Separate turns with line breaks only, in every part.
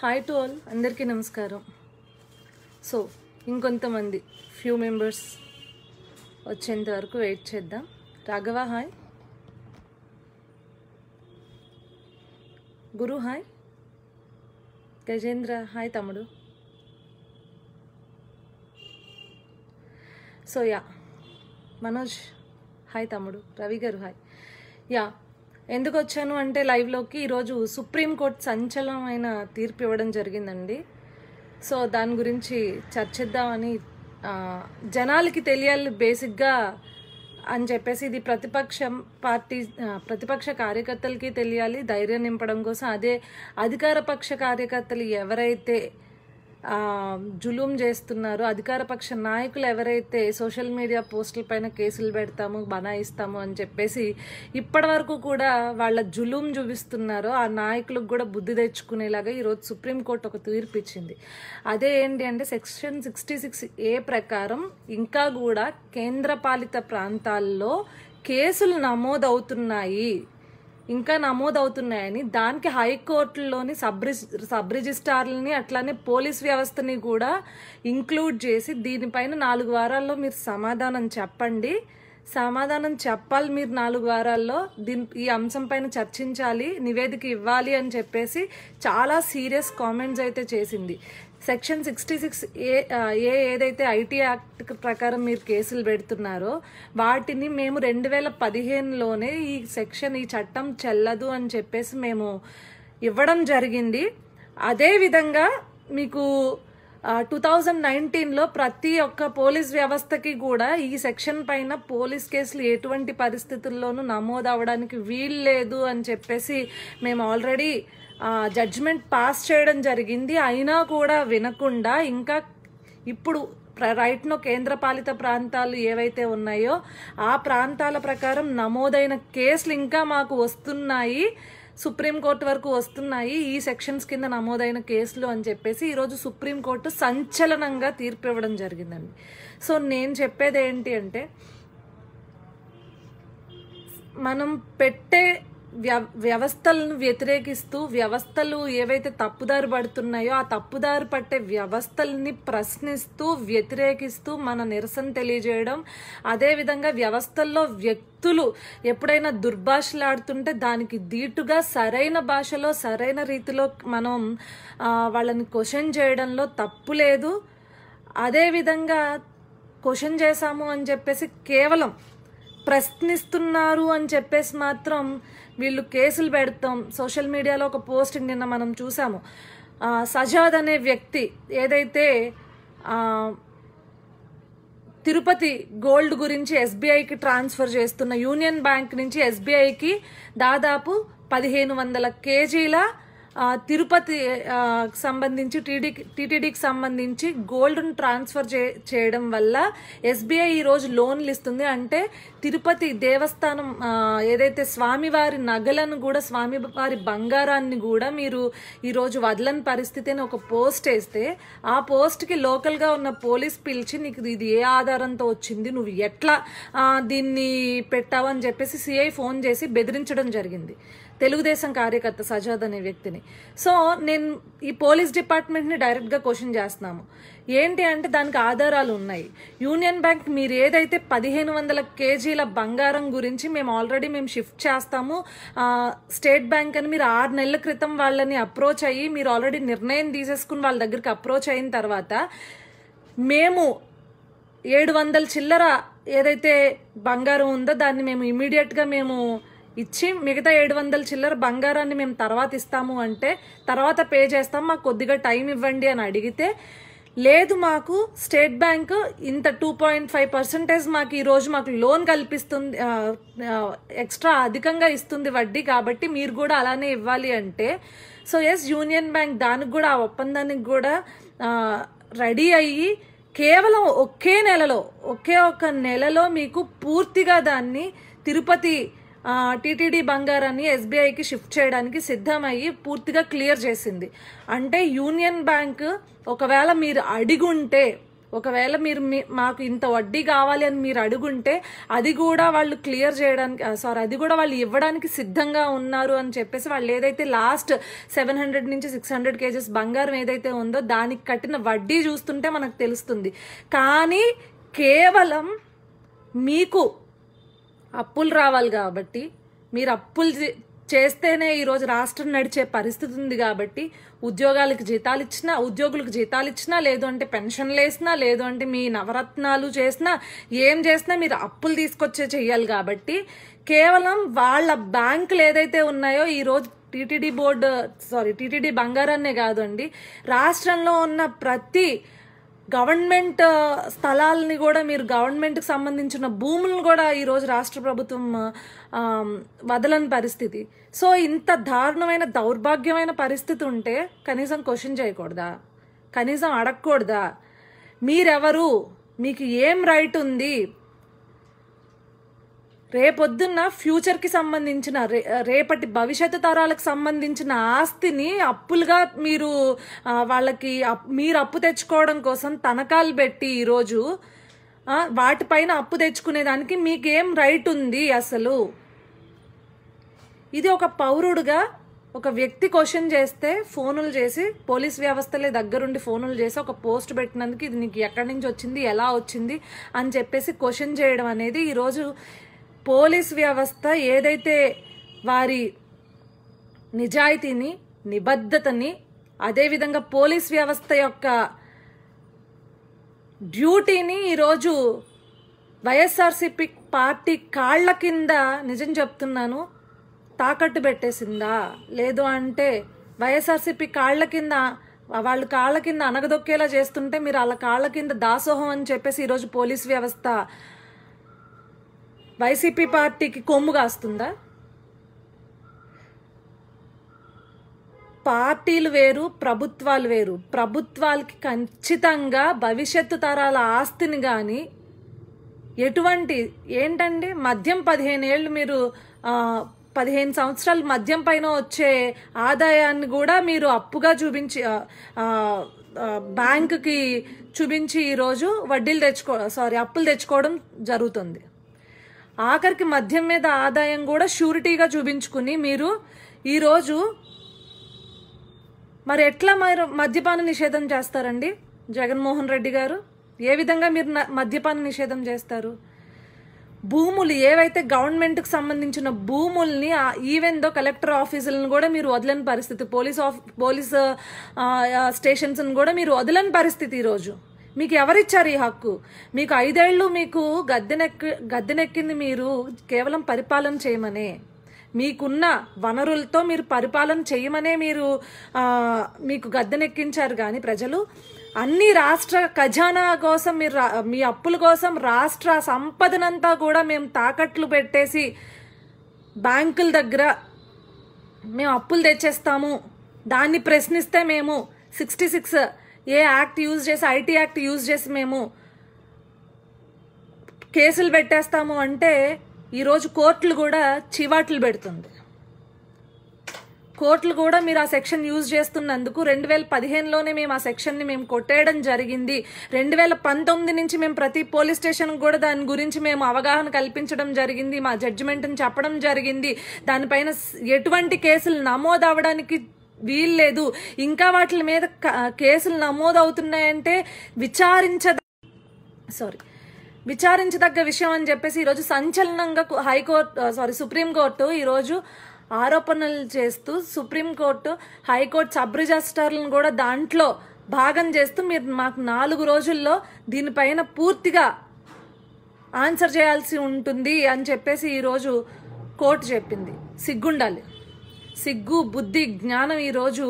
hi to all అందరికీ నమస్కారం so ఇంకొంతమంది ఫ్యూ మెంబర్స్ వచ్చేంత వరకు వెయిట్ చేద్దాం రాఘవ హాయ్ గురు హాయ్ గజేంద్ర హాయ్ తమ్ముడు సో యా మనోజ్ హాయ్ తమ్ముడు రవి గారు హాయ్ యా ఎందుకు వచ్చాను అంటే లైవ్లోకి ఈరోజు సుప్రీంకోర్టు సంచలనమైన తీర్పు ఇవ్వడం జరిగిందండి సో దాని గురించి చర్చిద్దామని జనాలకి తెలియాలి బేసిక్గా అని చెప్పేసి ఇది ప్రతిపక్షం పార్టీ ప్రతిపక్ష కార్యకర్తలకి తెలియాలి ధైర్యం నింపడం కోసం అదే అధికార పక్ష కార్యకర్తలు ఎవరైతే జులుం చేస్తున్నారు అధికారపక్ష నాయకులు ఎవరైతే సోషల్ మీడియా పోస్టుల పైన కేసులు పెడతాము బనాయిస్తాము అని చెప్పేసి ఇప్పటి వరకు కూడా వాళ్ళ జులుం చూపిస్తున్నారో ఆ నాయకులకు కూడా బుద్ధి తెచ్చుకునేలాగా ఈరోజు సుప్రీంకోర్టు ఒక తీర్పు ఇచ్చింది అదే ఏంటి అంటే సెక్షన్ సిక్స్టీ సిక్స్ ఏ ప్రకారం ఇంకా కూడా కేంద్రపాలిత ప్రాంతాల్లో కేసులు నమోదవుతున్నాయి ఇంకా నమోదవుతున్నాయని దానికి హైకోర్టులోని సబ్ సబ్ రిజిస్ట్రార్లని అట్లానే పోలీస్ వ్యవస్థని కూడా ఇంక్లూడ్ చేసి దీనిపైన నాలుగు వారాల్లో మీరు సమాధానం చెప్పండి సమాధానం చెప్పాలి మీరు నాలుగు వారాల్లో దీని ఈ అంశం పైన చర్చించాలి నివేదిక ఇవ్వాలి అని చెప్పేసి చాలా సీరియస్ కామెంట్స్ అయితే చేసింది సెక్షన్ సిక్స్టీ సిక్స్ ఏ ఏ ఏదైతే ఐటీ యాక్ట్ ప్రకారం మీరు కేసులు పెడుతున్నారో వాటిని మేము రెండు వేల పదిహేనులోనే ఈ సెక్షన్ ఈ చట్టం చెల్లదు అని చెప్పేసి మేము ఇవ్వడం జరిగింది అదేవిధంగా మీకు టూ థౌజండ్ నైన్టీన్లో ప్రతి ఒక్క పోలీస్ వ్యవస్థకి కూడా ఈ సెక్షన్ పైన పోలీస్ కేసులు ఎటువంటి పరిస్థితుల్లోనూ నమోదు అవ్వడానికి వీల్లేదు అని చెప్పేసి మేము ఆల్రెడీ జడ్జ్మెంట్ పాస్ చేయడం జరిగింది అయినా కూడా వినకుండా ఇంకా ఇప్పుడు రైట్నో కేంద్రపాలిత ప్రాంతాలు ఏవైతే ఉన్నాయో ఆ ప్రాంతాల ప్రకారం నమోదైన కేసులు ఇంకా మాకు వస్తున్నాయి సుప్రీంకోర్టు వరకు వస్తున్నాయి ఈ సెక్షన్స్ కింద నమోదైన కేసులు అని చెప్పేసి ఈరోజు సుప్రీంకోర్టు సంచలనంగా తీర్పు ఇవ్వడం జరిగిందండి సో నేను చెప్పేది ఏంటి అంటే మనం పెట్టే వ్యవస్థలను వ్యతిరేకిస్తూ వ్యవస్థలు ఏవైతే తప్పుదారి పడుతున్నాయో ఆ తప్పుదారి పట్టే వ్యవస్థల్ని ప్రశ్నిస్తూ వ్యతిరేకిస్తూ మన నిరసన తెలియజేయడం అదేవిధంగా వ్యవస్థల్లో వ్యక్తి వ్యక్తులు ఎప్పుడైనా దుర్భాషలాడుతుంటే దానికి దీటుగా సరైన భాషలో సరైన రీతిలో మనం వాళ్ళని క్వశ్చన్ చేయడంలో తప్పు లేదు అదేవిధంగా క్వశ్చన్ చేశాము అని చెప్పేసి కేవలం ప్రశ్నిస్తున్నారు అని చెప్పేసి మాత్రం వీళ్ళు కేసులు పెడతాం సోషల్ మీడియాలో ఒక పోస్టింగ్ నిన్న మనం చూసాము సజాద్ అనే వ్యక్తి ఏదైతే తిరుపతి గోల్డ్ గురించి ఎస్బీఐకి ట్రాన్స్ఫర్ చేస్తున్న యూనియన్ బ్యాంక్ నుంచి ఎస్బీఐకి దాదాపు పదిహేను వందల కేజీల తిరుపతి సంబంధించి టీడీ టీటీడీకి సంబంధించి గోల్డ్ను ట్రాన్స్ఫర్ చేయడం వల్ల ఎస్బీఐ ఈరోజు లోన్లు ఇస్తుంది అంటే తిరుపతి దేవస్థానం ఏదైతే స్వామివారి నగలను కూడా స్వామివారి బంగారాన్ని కూడా మీరు ఈరోజు వదలని పరిస్థితి అని ఒక పోస్ట్ వేస్తే ఆ పోస్ట్కి లోకల్గా ఉన్న పోలీస్ పిలిచి నీకు ఇది ఏ ఆధారంతో వచ్చింది నువ్వు ఎట్లా దీన్ని పెట్టావు అని చెప్పేసి సిఐ ఫోన్ చేసి బెదిరించడం జరిగింది తెలుగుదేశం కార్యకర్త సజాద్ అనే వ్యక్తిని సో నేను ఈ పోలీస్ డిపార్ట్మెంట్ని డైరెక్ట్గా క్వశ్చన్ చేస్తున్నాము ఏంటి అంటే దానికి ఆధారాలు ఉన్నాయి యూనియన్ బ్యాంక్ మీరు ఏదైతే పదిహేను వందల కేజీల బంగారం గురించి మేము ఆల్రెడీ మేము షిఫ్ట్ చేస్తాము స్టేట్ బ్యాంక్ అని మీరు ఆరు నెలల క్రితం వాళ్ళని అప్రోచ్ అయ్యి మీరు ఆల్రెడీ నిర్ణయం తీసేసుకుని వాళ్ళ దగ్గరికి అప్రోచ్ అయిన తర్వాత మేము ఏడు వందల చిల్లర ఏదైతే బంగారం ఉందో దాన్ని మేము ఇమీడియట్గా మేము ఇచ్చి మిగతా ఏడు వందల చిల్లర బంగారాన్ని మేము తర్వాత ఇస్తాము అంటే తర్వాత పే చేస్తాం మాకు కొద్దిగా టైం ఇవ్వండి అని అడిగితే లేదు మాకు స్టేట్ బ్యాంక్ ఇంత టూ పాయింట్ ఫైవ్ పర్సెంటేజ్ మాకు ఈరోజు మాకు లోన్ కల్పిస్తుంది ఎక్స్ట్రా అధికంగా ఇస్తుంది వడ్డీ కాబట్టి మీరు కూడా అలానే ఇవ్వాలి అంటే సో ఎస్ యూనియన్ బ్యాంక్ దానికి కూడా ఆ ఒప్పందానికి కూడా రెడీ అయ్యి కేవలం ఒకే నెలలో ఒకే ఒక నెలలో మీకు పూర్తిగా దాన్ని తిరుపతి టీటీడీ బంగారాన్ని ఎస్బీఐకి షిఫ్ట్ చేయడానికి సిద్ధమయ్యి పూర్తిగా క్లియర్ చేసింది అంటే యూనియన్ బ్యాంక్ ఒకవేళ మీరు అడిగుంటే ఒకవేళ మీరు మాకు ఇంత వడ్డీ కావాలి అని మీరు అడుగుంటే అది కూడా వాళ్ళు క్లియర్ చేయడానికి సారీ అది కూడా వాళ్ళు ఇవ్వడానికి సిద్ధంగా ఉన్నారు అని చెప్పేసి వాళ్ళు ఏదైతే లాస్ట్ సెవెన్ హండ్రెడ్ నుంచి సిక్స్ హండ్రెడ్ కేజెస్ బంగారం ఏదైతే ఉందో దానికి కట్టిన వడ్డీ చూస్తుంటే మనకు తెలుస్తుంది కానీ కేవలం మీకు అప్పులు రావాలి కాబట్టి మీరు అప్పులు చేస్తేనే ఈరోజు రాష్ట్రం నడిచే పరిస్థితి ఉంది కాబట్టి ఉద్యోగాలకు జీతాలు ఇచ్చినా ఉద్యోగులకు జీతాలు ఇచ్చినా లేదు అంటే పెన్షన్లు వేసినా లేదు అంటే మీ నవరత్నాలు చేసినా ఏం చేసినా మీరు అప్పులు తీసుకొచ్చే చెయ్యాలి కాబట్టి కేవలం వాళ్ళ బ్యాంకులు ఏదైతే ఉన్నాయో ఈరోజు టీటీడీ బోర్డు సారీ టీటీడీ బంగారాన్నే కాదండి రాష్ట్రంలో ఉన్న ప్రతి గవర్నమెంట్ స్థలాలని కూడా మీరు గవర్నమెంట్కి సంబంధించిన భూములను కూడా ఈరోజు రాష్ట్ర ప్రభుత్వం వదలని పరిస్థితి సో ఇంత దారుణమైన దౌర్భాగ్యమైన పరిస్థితి ఉంటే కనీసం క్వశ్చన్ చేయకూడదా కనీసం అడగకూడదా మీరెవరు మీకు ఏం రైట్ ఉంది రేపొద్దున్న ఫ్యూచర్కి సంబంధించిన రే రేపటి భవిష్యత్తు తరాలకు సంబంధించిన ఆస్తిని అప్పులుగా మీరు వాళ్ళకి మీరు అప్పు తెచ్చుకోవడం కోసం తనఖాలు పెట్టి ఈరోజు వాటిపైన అప్పు తెచ్చుకునేదానికి మీకేం రైట్ ఉంది అసలు ఇది ఒక పౌరుడుగా ఒక వ్యక్తి క్వశ్చన్ చేస్తే ఫోనులు చేసి పోలీస్ వ్యవస్థలే దగ్గరుండి ఫోనులు చేసి ఒక పోస్ట్ పెట్టినందుకు ఇది నీకు ఎక్కడి నుంచి వచ్చింది ఎలా వచ్చింది అని చెప్పేసి క్వశ్చన్ చేయడం అనేది ఈరోజు పోలీస్ వ్యవస్థ ఏదైతే వారి నిజాయితీని నిబద్ధతని అదేవిధంగా పోలీస్ వ్యవస్థ యొక్క డ్యూటీని ఈరోజు వైఎస్ఆర్సిపి పార్టీ కాళ్ల కింద నిజం చెప్తున్నాను తాకట్టు పెట్టేసిందా లేదు అంటే వైఎస్ఆర్సిపి కాళ్ల కింద వాళ్ళ కాళ్ళ కింద అనగదొక్కేలా చేస్తుంటే మీరు వాళ్ళ కాళ్ళ కింద దాసోహం అని చెప్పేసి ఈరోజు పోలీస్ వ్యవస్థ వైసీపీ పార్టీకి కొమ్ము కాస్తుందా పార్టీలు వేరు ప్రభుత్వాలు వేరు ప్రభుత్వాలకి ఖచ్చితంగా భవిష్యత్తు తరాల ఆస్తిని కానీ ఎటువంటి ఏంటండి మద్యం పదిహేను ఏళ్ళు మీరు పదిహేను సంవత్సరాలు మద్యం పైన వచ్చే ఆదాయాన్ని కూడా మీరు అప్పుగా చూపించి బ్యాంకుకి చూపించి ఈరోజు వడ్డీలు తెచ్చుకో సారీ అప్పులు తెచ్చుకోవడం జరుగుతుంది ఆఖరికి మద్యం మీద ఆదాయం కూడా షూరిటీగా చూపించుకుని మీరు ఈరోజు మరి ఎట్లా మీరు మద్యపాన నిషేధం చేస్తారండి జగన్మోహన్ రెడ్డి గారు ఏ విధంగా మీరు మద్యపాన నిషేధం చేస్తారు భూములు ఏవైతే గవర్నమెంట్కి సంబంధించిన భూముల్ని ఈవెన్ దో కలెక్టర్ ఆఫీసులను కూడా మీరు వదలని పరిస్థితి పోలీస్ ఆఫ్ పోలీస్ స్టేషన్స్ని కూడా మీరు వదలని పరిస్థితి ఈరోజు మీకు ఎవరిచ్చారు ఈ హక్కు మీకు ఐదేళ్లు మీకు గద్దెనెక్కి గద్దెనెక్కింది మీరు కేవలం పరిపాలన చేయమనే మీకున్న వనరులతో మీరు పరిపాలన చేయమనే మీరు మీకు గద్దెనెక్కించారు కానీ ప్రజలు అన్ని రాష్ట్ర ఖజానా కోసం మీరు మీ అప్పుల కోసం రాష్ట్ర సంపదనంతా కూడా మేము తాకట్లు పెట్టేసి బ్యాంకుల దగ్గర మేము అప్పులు తెచ్చేస్తాము దాన్ని ప్రశ్నిస్తే మేము sixty six A act use చేసి ఐటీ యాక్ట్ యూజ్ చేసి మేము కేసులు పెట్టేస్తాము అంటే ఈరోజు కోర్టులు కూడా చివాట్లు పెడుతుంది కోర్టులు కూడా మీరు ఆ సెక్షన్ యూజ్ చేస్తున్నందుకు రెండు వేల పదిహేనులోనే మేము ఆ సెక్షన్ని మేము కొట్టేయడం జరిగింది రెండు వేల పంతొమ్మిది నుంచి మేము ప్రతి పోలీస్ స్టేషన్ కూడా దాని గురించి మేము అవగాహన కల్పించడం జరిగింది మా జడ్జిమెంట్ని చెప్పడం జరిగింది దానిపైన ఎటువంటి కేసులు నమోదు అవడానికి వీల్లేదు ఇంకా వాటి మీద కేసులు నమోదవుతున్నాయంటే విచారించద సారీ విచారించదగ్గ విషయం అని చెప్పేసి ఈరోజు సంచలనంగా హైకోర్టు సారీ సుప్రీంకోర్టు ఈరోజు ఆరోపణలు చేస్తూ సుప్రీంకోర్టు హైకోర్టు సబ్ రిజిస్టర్లను కూడా దాంట్లో భాగం చేస్తూ మీరు మాకు నాలుగు రోజుల్లో దీనిపైన పూర్తిగా ఆన్సర్ చేయాల్సి ఉంటుంది అని చెప్పేసి ఈరోజు కోర్టు చెప్పింది సిగ్గుండాలి సిగ్గు బుద్ధి జ్ఞానం ఈరోజు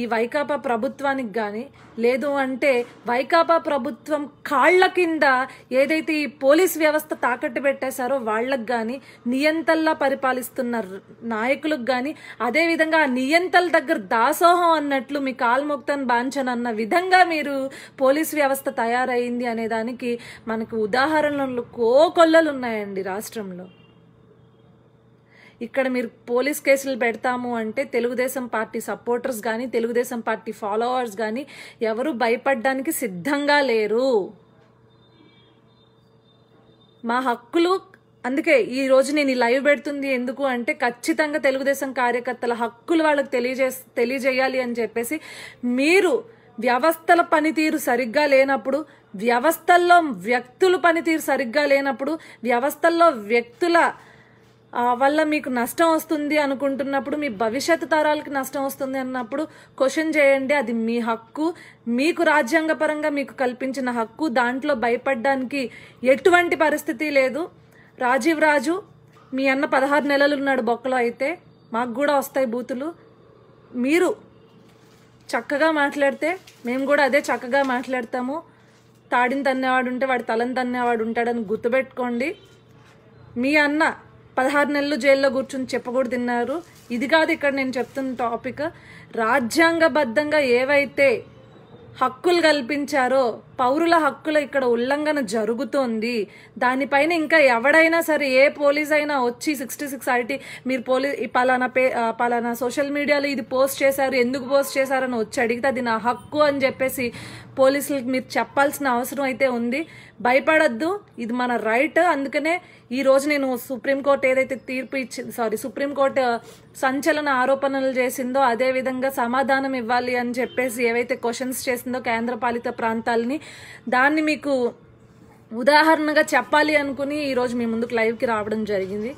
ఈ వైకాపా ప్రభుత్వానికి కానీ లేదు అంటే వైకాపా ప్రభుత్వం కాళ్ల కింద ఏదైతే ఈ పోలీస్ వ్యవస్థ తాకట్టు పెట్టేశారో వాళ్ళకు కానీ నియంతల్లా పరిపాలిస్తున్న నాయకులకు కానీ అదేవిధంగా ఆ నియంతల దగ్గర దాసోహం అన్నట్లు మీ కాల్ముక్తన్ బాంఛన్ అన్న విధంగా మీరు పోలీస్ వ్యవస్థ తయారైంది అనే దానికి మనకు ఉదాహరణలు కోకొల్లలు ఉన్నాయండి రాష్ట్రంలో ఇక్కడ మీరు పోలీస్ కేసులు పెడతాము అంటే తెలుగుదేశం పార్టీ సపోర్టర్స్ కానీ తెలుగుదేశం పార్టీ ఫాలోవర్స్ కానీ ఎవరు భయపడడానికి సిద్ధంగా లేరు మా హక్కులు అందుకే ఈ రోజు నేను ఈ లైవ్ పెడుతుంది ఎందుకు అంటే ఖచ్చితంగా తెలుగుదేశం కార్యకర్తల హక్కులు వాళ్ళకి తెలియజే తెలియజేయాలి అని చెప్పేసి మీరు వ్యవస్థల పనితీరు సరిగ్గా లేనప్పుడు వ్యవస్థల్లో వ్యక్తుల పనితీరు సరిగ్గా లేనప్పుడు వ్యవస్థల్లో వ్యక్తుల వల్ల మీకు నష్టం వస్తుంది అనుకుంటున్నప్పుడు మీ భవిష్యత్ తరాలకి నష్టం వస్తుంది అన్నప్పుడు క్వశ్చన్ చేయండి అది మీ హక్కు మీకు రాజ్యాంగపరంగా మీకు కల్పించిన హక్కు దాంట్లో భయపడడానికి ఎటువంటి పరిస్థితి లేదు రాజీవ్ రాజు మీ అన్న పదహారు నెలలు ఉన్నాడు బొక్కలో అయితే మాకు కూడా వస్తాయి బూతులు మీరు చక్కగా మాట్లాడితే మేము కూడా అదే చక్కగా మాట్లాడతాము తాడిని తన్నేవాడు ఉంటే వాడి తలని తన్నేవాడు ఉంటాడని గుర్తుపెట్టుకోండి మీ అన్న పదహారు నెలలు జైల్లో కూర్చుని చెప్పకూడదు తిన్నారు ఇది కాదు ఇక్కడ నేను చెప్తున్న టాపిక్ రాజ్యాంగబద్ధంగా ఏవైతే హక్కులు కల్పించారో పౌరుల హక్కుల ఇక్కడ ఉల్లంఘన జరుగుతోంది దానిపైన ఇంకా ఎవడైనా సరే ఏ పోలీస్ అయినా వచ్చి సిక్స్టీ సిక్స్ ఆర్టీ మీరు పోలీస్ పలానా పే పలానా సోషల్ మీడియాలో ఇది పోస్ట్ చేశారు ఎందుకు పోస్ట్ చేశారని వచ్చి అడిగితే అది నా హక్కు అని చెప్పేసి పోలీసులకు మీరు చెప్పాల్సిన అవసరం అయితే ఉంది భయపడద్దు ఇది మన రైట్ అందుకనే ఈ రోజు నేను సుప్రీంకోర్టు ఏదైతే తీర్పు ఇచ్చింది సారీ సుప్రీంకోర్టు uh, సంచలన ఆరోపణలు చేసిందో అదే విధంగా సమాధానం ఇవ్వాలి అని చెప్పేసి ఏవైతే క్వశ్చన్స్ చేసిందో కేంద్రపాలిత ప్రాంతాలని దాన్ని మీకు ఉదాహరణగా చెప్పాలి అనుకుని ఈరోజు మీ ముందుకు లైవ్కి రావడం జరిగింది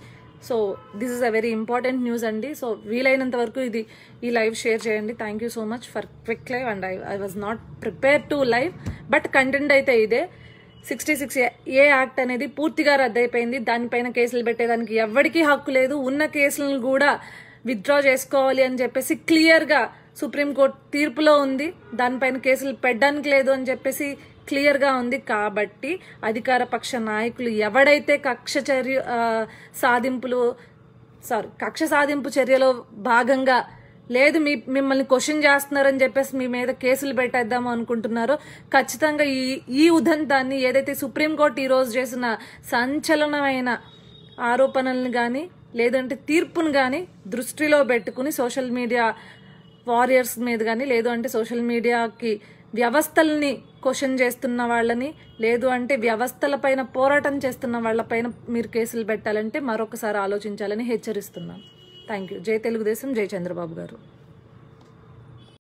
so this is a very important news అండి సో వీలైనంత వరకు ఇది ఈ లైవ్ షేర్ చేయండి thank you so much for quick live and I I was not prepare to live but content అయితే ఇదే సిక్స్టీ సిక్స్ ఏ యాక్ట్ అనేది పూర్తిగా రద్దయిపోయింది దానిపైన కేసులు పెట్టేదానికి ఎవరికీ హక్కు లేదు ఉన్న కేసులను కూడా విత్డ్రా చేసుకోవాలి అని చెప్పేసి క్లియర్గా సుప్రీంకోర్టు తీర్పులో ఉంది దానిపైన కేసులు పెట్టడానికి లేదు అని చెప్పేసి క్లియర్గా ఉంది కాబట్టి అధికార పక్ష నాయకులు ఎవడైతే కక్ష చర్య సాధింపులు సారీ కక్ష సాధింపు చర్యలో భాగంగా లేదు మీ మిమ్మల్ని క్వశ్చన్ చేస్తున్నారని చెప్పేసి మీ మీద కేసులు పెట్టేద్దాము అనుకుంటున్నారో ఖచ్చితంగా ఈ ఈ ఉదంతాన్ని ఏదైతే సుప్రీంకోర్టు ఈరోజు చేసిన సంచలనమైన ఆరోపణలను కానీ లేదంటే తీర్పును కానీ దృష్టిలో పెట్టుకుని సోషల్ మీడియా వారియర్స్ మీద కానీ లేదు అంటే సోషల్ మీడియాకి వ్యవస్థల్ని క్వశ్చన్ చేస్తున్న వాళ్ళని లేదు అంటే వ్యవస్థలపైన పోరాటం చేస్తున్న వాళ్ళపైన మీరు కేసులు పెట్టాలంటే మరొకసారి ఆలోచించాలని హెచ్చరిస్తున్నాను థ్యాంక్ యూ జై తెలుగుదేశం జై చంద్రబాబు గారు